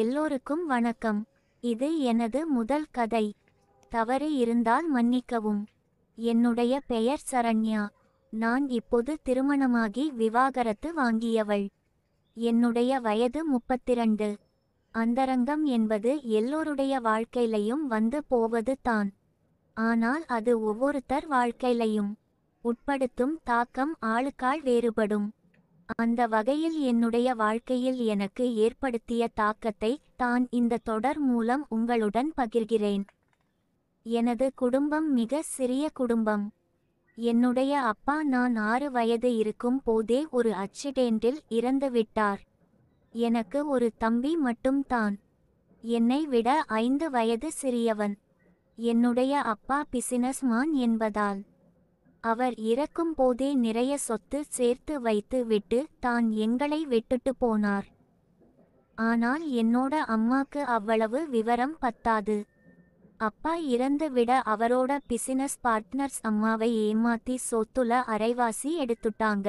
எல்லோருக்கும் வணக்கம் இது எனது முதல் கதை தவறு இருந்தால் மன்னிக்கவும் என்னுடைய பெயர் சரண்யா நான் இப்போது திருமணமாகி விவாகரத்து வாங்கியவள் என்னுடைய வயது முப்பத்திரண்டு அந்தரங்கம் என்பது எல்லோருடைய வாழ்க்கையிலையும் வந்து போவது தான் ஆனால் அது ஒவ்வொருத்தர் வாழ்க்கையிலையும் உட்படுத்தும் தாக்கம் ஆளுக்கால் வேறுபடும் அந்த வகையில் என்னுடைய வாழ்க்கையில் எனக்கு ஏற்படுத்திய தாக்கத்தை தான் இந்த தொடர் மூலம் உங்களுடன் பகிர்கிறேன் எனது குடும்பம் மிக சிறிய குடும்பம் என்னுடைய அப்பா நான் ஆறு வயது இருக்கும் போதே ஒரு அச்சிடென்டில் இறந்துவிட்டார் எனக்கு ஒரு தம்பி மட்டும்தான் என்னை விட ஐந்து வயது சிறியவன் என்னுடைய அப்பா பிசினஸ்மான் என்பதால் அவர் இறக்கும் போதே நிறைய சொத்து சேர்த்து வைத்து விட்டு தான் எங்களை விட்டுட்டு போனார் ஆனால் என்னோட அம்மாக்கு அவ்வளவு விவரம் பத்தாது அப்பா இறந்து விட அவரோட பிசினஸ் பார்ட்னர்ஸ் அம்மாவை ஏமாத்தி சொத்துல அரைவாசி எடுத்துட்டாங்க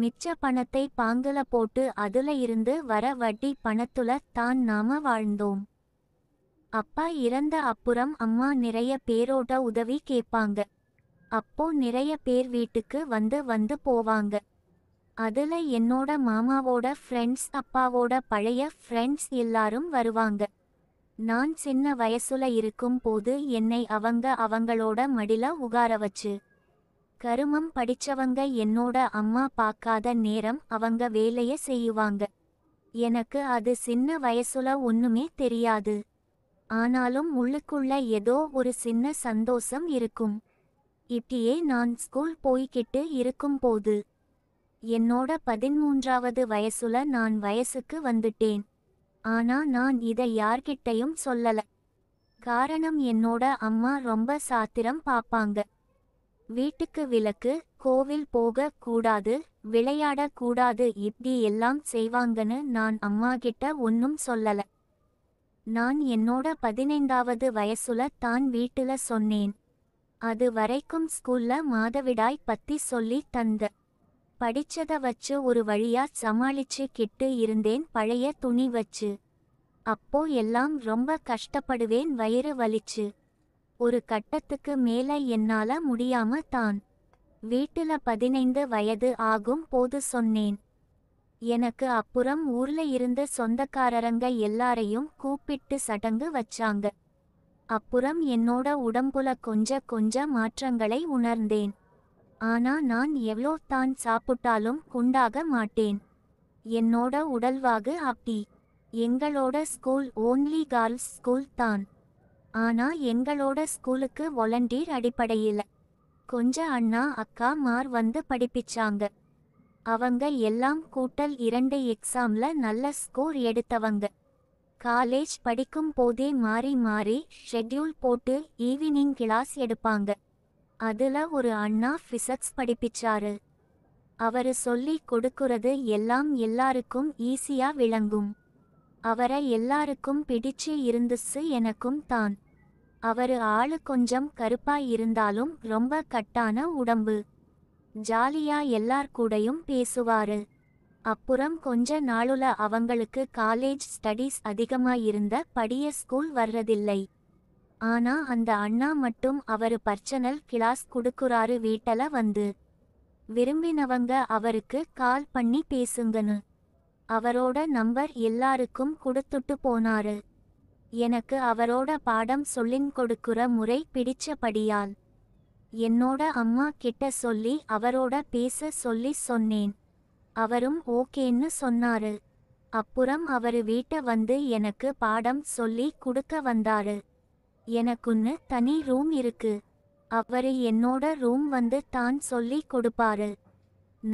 மிச்ச பணத்தை பாங்குல போட்டு அதுல இருந்து வர வட்டி பணத்துல தான் நாம வாழ்ந்தோம் அப்பா இறந்த அப்புறம் அம்மா நிறைய பேரோட உதவி கேட்பாங்க அப்போ நிறைய பேர் வீட்டுக்கு வந்து வந்து போவாங்க அதுல என்னோட மாமாவோட ஃப்ரெண்ட்ஸ் அப்பாவோட பழைய ஃப்ரெண்ட்ஸ் எல்லாரும் வருவாங்க நான் சின்ன வயசுல இருக்கும் போது என்னை அவங்க அவங்களோட மடில உகார வச்சு கருமம் படிச்சவங்க என்னோட அம்மா பார்க்காத நேரம் அவங்க வேலைய செய்யுவாங்க எனக்கு அது சின்ன வயசுல ஒண்ணுமே தெரியாது ஆனாலும் உள்ளுக்குள்ள ஏதோ ஒரு சின்ன சந்தோஷம் இருக்கும் இப்படியே நான் ஸ்கூல் போய்கிட்டு இருக்கும்போது என்னோட பதிமூன்றாவது வயசுல நான் வயசுக்கு வந்துட்டேன் ஆனா நான் இதை யார்கிட்டையும் சொல்லல காரணம் என்னோட அம்மா ரொம்ப சாத்திரம் பாப்பாங்க வீட்டுக்கு விலக்கு கோவில் போக கூடாது விளையாட கூடாது இப்படி எல்லாம் செய்வாங்கன்னு நான் அம்மா கிட்ட ஒன்னும் சொல்லல நான் என்னோட பதினைந்தாவது வயசுல தான் வீட்டுல சொன்னேன் அது வரைக்கும் ஸ்கூல்ல மாதவிடாய் பத்தி சொல்லி தந்த படிச்சத வச்சு ஒரு வழியா சமாளிச்சு கிட்டு இருந்தேன் பழைய துணி வச்சு அப்போ எல்லாம் ரொம்ப கஷ்டப்படுவேன் வயிறு வலிச்சு ஒரு கட்டத்துக்கு மேல என்னால முடியாம தான் வீட்டுல பதினைந்து வயது ஆகும் போது சொன்னேன் எனக்கு அப்புறம் ஊர்ல இருந்து சொந்தக்காரரங்க எல்லாரையும் கூப்பிட்டு சடங்கு வச்சாங்க அப்புறம் என்னோட உடம்புல கொஞ்ச கொஞ்ச மாற்றங்களை உணர்ந்தேன் ஆனா நான் எவ்வளோ தான் சாப்பிட்டாலும் குண்டாக மாட்டேன் என்னோட உடல்வாகு அப்படி எங்களோட ஸ்கூல் ஓன்லி கேர்ள்ஸ் ஸ்கூல் தான் ஆனா எங்களோட ஸ்கூலுக்கு வாலண்டியர் அடிப்படையில் கொஞ்ச அண்ணா அக்கா மார் வந்து படிப்பிச்சாங்க அவங்க எல்லாம் கூட்டல் இரண்டு எக்ஸாம்ல நல்ல ஸ்கோர் எடுத்தவங்க காலேஜ் படிக்கும் போதே மாறி மாறி ஷெட்யூல் போட்டு ஈவினிங் கிளாஸ் எடுப்பாங்க அதில் ஒரு அண்ணா ஃபிசிக்ஸ் படிப்பிச்சாரு அவரு சொல்லி கொடுக்கறது எல்லாம் எல்லாருக்கும் ஈஸியாக விளங்கும் அவரை எல்லாருக்கும் பிடிச்சு இருந்துச்சு எனக்கும் தான் அவர் ஆளு கொஞ்சம் கருப்பா இருந்தாலும் ரொம்ப கட்டான உடம்பு ஜாலியா எல்லார் கூடயும் பேசுவாரு அப்புறம் கொஞ்ச நாளுல அவங்களுக்கு காலேஜ் ஸ்டடீஸ் அதிகமாயிருந்த படிய ஸ்கூல் வர்றதில்லை ஆனா அந்த அண்ணா மட்டும் அவரு பர்சனல் கிளாஸ் கொடுக்குறாரு வீட்டல வந்து விரும்பினவங்க அவருக்கு கால் பண்ணி பேசுங்கனு அவரோட நம்பர் எல்லாருக்கும் கொடுத்துட்டு போனாரு எனக்கு அவரோட பாடம் சொல்லின் கொடுக்குற முறை பிடிச்சபடியால் என்னோட அம்மா கிட்ட சொல்லி அவரோட பேச சொல்லி சொன்னேன் அவரும் ஓகேன்னு சொன்னாரு அப்புறம் அவரு வீட்ட வந்து எனக்கு பாடம் சொல்லி கொடுக்க வந்தாரு எனக்குன்னு தனி ரூம் இருக்கு அவரு என்னோட ரூம் வந்து தான் சொல்லி கொடுப்பாரு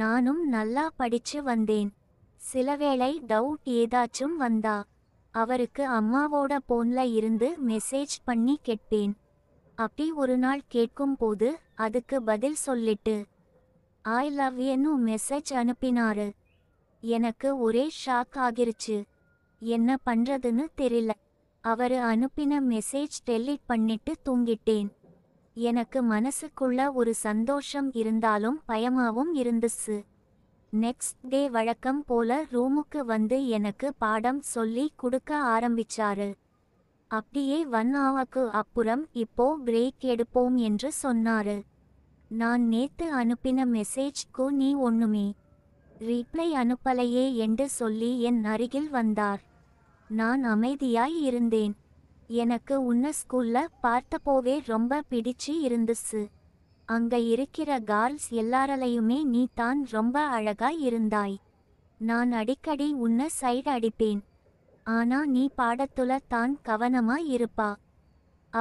நானும் நல்லா படிச்சு வந்தேன் சிலவேளை டவுட் ஏதாச்சும் வந்தா அவருக்கு அம்மாவோட போன்ல இருந்து மெசேஜ் பண்ணி கேட்பேன் அப்படி ஒரு நாள் கேட்கும் போது அதுக்கு பதில் சொல்லிட்டு ஐ லவ் யூன்னு மெசேஜ் அனுப்பினாரு எனக்கு ஒரே ஷாக் ஆகிருச்சு என்ன பண்றதுன்னு தெரியல அவரு அனுப்பின மெசேஜ் டெலிட் பண்ணிட்டு தூங்கிட்டேன் எனக்கு மனசுக்குள்ள ஒரு சந்தோஷம் இருந்தாலும் பயமாவும் இருந்துச்சு நெக்ஸ்ட் டே வழக்கம் போல ரூமுக்கு வந்து எனக்கு பாடம் சொல்லி கொடுக்க ஆரம்பிச்சாரு அப்படியே ஒன் ஆவாக்கு அப்புறம் இப்போ பிரேக் எடுப்போம் என்று சொன்னாரு நான் நேத்து அனுப்பின மெசேஜ்க்கு நீ ஒண்ணுமே ரீப்ளை அனுப்பலையே என்று சொல்லி என் அருகில் வந்தார் நான் அமைதியாய் இருந்தேன் எனக்கு உன்ன ஸ்கூல்ல பார்த்தப்போவே ரொம்ப பிடிச்சு இருந்துச்சு அங்க இருக்கிற கார்ல்ஸ் எல்லாரலையுமே நீ தான் ரொம்ப அழகா இருந்தாய் நான் அடிக்கடி உன்ன சைடு அடிப்பேன் ஆனா நீ பாடத்துல தான் கவனமா இருப்பா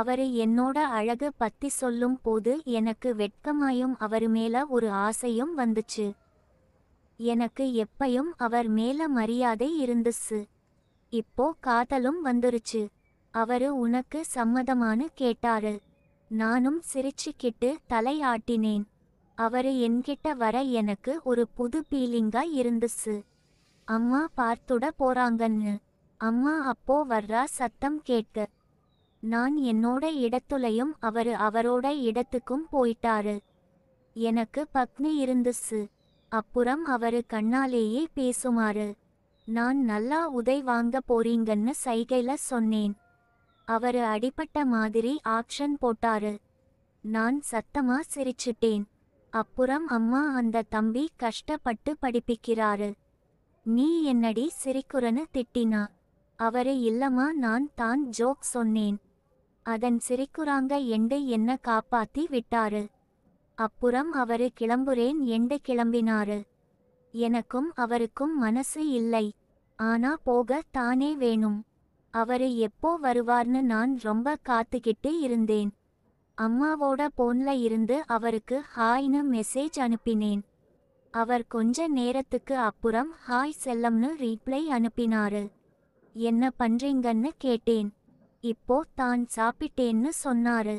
அவரு என்னோட அழகு பத்தி சொல்லும் போது எனக்கு வெட்கமாயும் அவர் மேல ஒரு ஆசையும் வந்துச்சு எனக்கு எப்பயும் அவர் மேல மரியாதை இருந்துச்சு இப்போ காதலும் வந்துருச்சு அவரு உனக்கு சம்மதமானு கேட்டாரு நானும் சிரிச்சுக்கிட்டு தலையாட்டினேன் அவரு என்கிட்ட வர எனக்கு ஒரு புது பீலிங்கா இருந்துச்சு அம்மா பார்த்துட போறாங்கன்னு அம்மா அப்போ வர்றா சத்தம் கேட்க நான் என்னோட இடத்துலையும் அவரு அவரோட இடத்துக்கும் போயிட்டாரு எனக்கு பக்னி இருந்துச்சு அப்புறம் அவரு கண்ணாலேயே பேசுமாறு நான் நல்லா உதை வாங்க போறீங்கன்னு சைகைல சொன்னேன் அவரு அடிப்பட்ட மாதிரி ஆக்ஷன் போட்டாரு நான் சத்தமா சிரிச்சிட்டேன் அப்புறம் அம்மா அந்த தம்பி கஷ்டப்பட்டு படிப்பிக்கிறாரு நீ என்னடி சிரிக்குறன்னு திட்டினா அவரு இல்லமா நான் தான் ஜோக் சொன்னேன் அதன் சிரிக்குறாங்க எண்டு என்ன காப்பாத்தி விட்டாரு அப்புறம் அவரு கிளம்புறேன் எண்டு கிளம்பினாரு எனக்கும் அவருக்கும் மனசு இல்லை ஆனா போக தானே வேணும் அவரு எப்போ வருவார்னு நான் ரொம்ப காத்துக்கிட்டு இருந்தேன் அம்மாவோட போன்ல இருந்து அவருக்கு ஹாய்னு மெசேஜ் அனுப்பினேன் அவர் கொஞ்ச நேரத்துக்கு அப்புறம் ஹாய் செல்லம்னு ரீப்ளை அனுப்பினாரு என்ன பண்றீங்கன்னு கேட்டேன் இப்போ தான் சாப்பிட்டேன்னு சொன்னாரு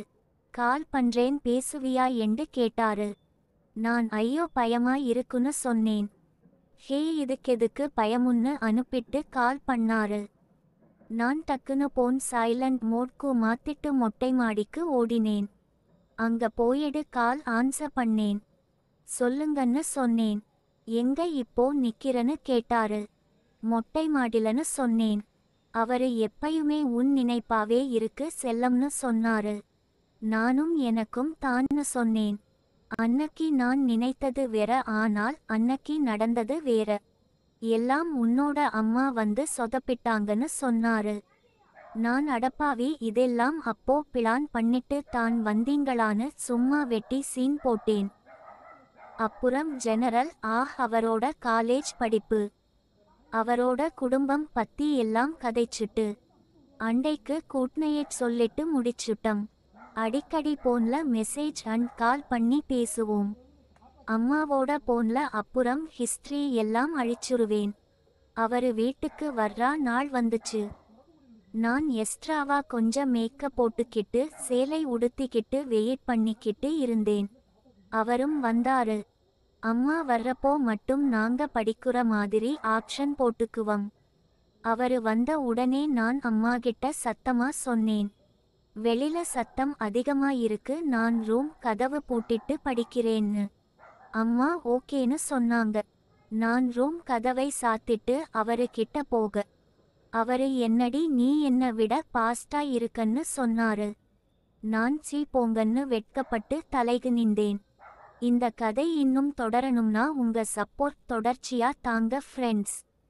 கால் பண்றேன் பேசுவியா என்று கேட்டாரு நான் ஐயோ பயமா இருக்குன்னு சொன்னேன் ஹே இதுக்கெதுக்கு பயமுன்னு அனுப்பிட்டு கால் பண்ணாரு நான் டக்குன்னு போன் சைலண்ட் மோட்கு மாத்திட்டு மொட்டை மாடிக்கு ஓடினேன் அங்க போயிடு கால் ஆன்சர் பண்ணேன் சொல்லுங்கன்னு சொன்னேன் எங்க இப்போ நிக்கிறன்னு கேட்டாரு மொட்டை மாடிலன்னு சொன்னேன் அவரு எப்பயுமே உன் நினைப்பாவே இருக்கு செல்லம்னு சொன்னாரு நானும் எனக்கும் தான்னு சொன்னேன் அன்னக்கி நான் நினைத்தது வேற ஆனால் அன்னக்கி நடந்தது வேற எல்லாம் உன்னோட அம்மா வந்து சொதப்பிட்டாங்கன்னு சொன்னாரு நான் அடப்பாவி இதெல்லாம் அப்போ பிளான் பண்ணிட்டு தான் வந்தீங்களான்னு சும்மா வெட்டி சீன் போட்டேன் அப்புறம் ஜெனரல் ஆஹ் அவரோட காலேஜ் படிப்பு அவரோட குடும்பம் பத்தி எல்லாம் கதைச்சிட்டு அண்டைக்கு கூட்னையட் சொல்லிட்டு முடிச்சுட்டோம் அடிக்கடி போன்ல மெசேஜ் அண்ட் கால் பண்ணி பேசுவோம் அம்மாவோட போன்ல அப்புறம் ஹிஸ்ட்ரி எல்லாம் அழிச்சுருவேன் அவரு வீட்டுக்கு வர்றா நாள் வந்துச்சு நான் எஸ்ட்ராவா கொஞ்சம் மேக்கப் போட்டுக்கிட்டு சேலை உடுத்திக்கிட்டு வெயிட் பண்ணிக்கிட்டு இருந்தேன் அவரும் வந்தாரு அம்மா வர்றப்போ மட்டும் நாங்க படிக்கிற மாதிரி ஆப்ஷன் போட்டுக்குவோம் அவரு வந்த உடனே நான் அம்மா கிட்ட சத்தமா சொன்னேன் வெளியில சத்தம் அதிகமா இருக்கு நான் ரூம் கதவு பூட்டிட்டு படிக்கிறேன்னு அம்மா ஓகேன்னு சொன்னாங்க நான் ரூம் கதவை சாத்திட்டு அவரு கிட்ட போக அவரு என்னடி நீ என்ன விட பாஸ்டா இருக்கன்னு சொன்னாரு நான் சீ போங்கன்னு வெட்கப்பட்டு தலைகு நின்றேன் இந்த கதை இன்னும் தொடரணும்னா உங்க சப்போர்ட் தொடர்ச்சியா தாங்க ஃப்ரெண்ட்ஸ்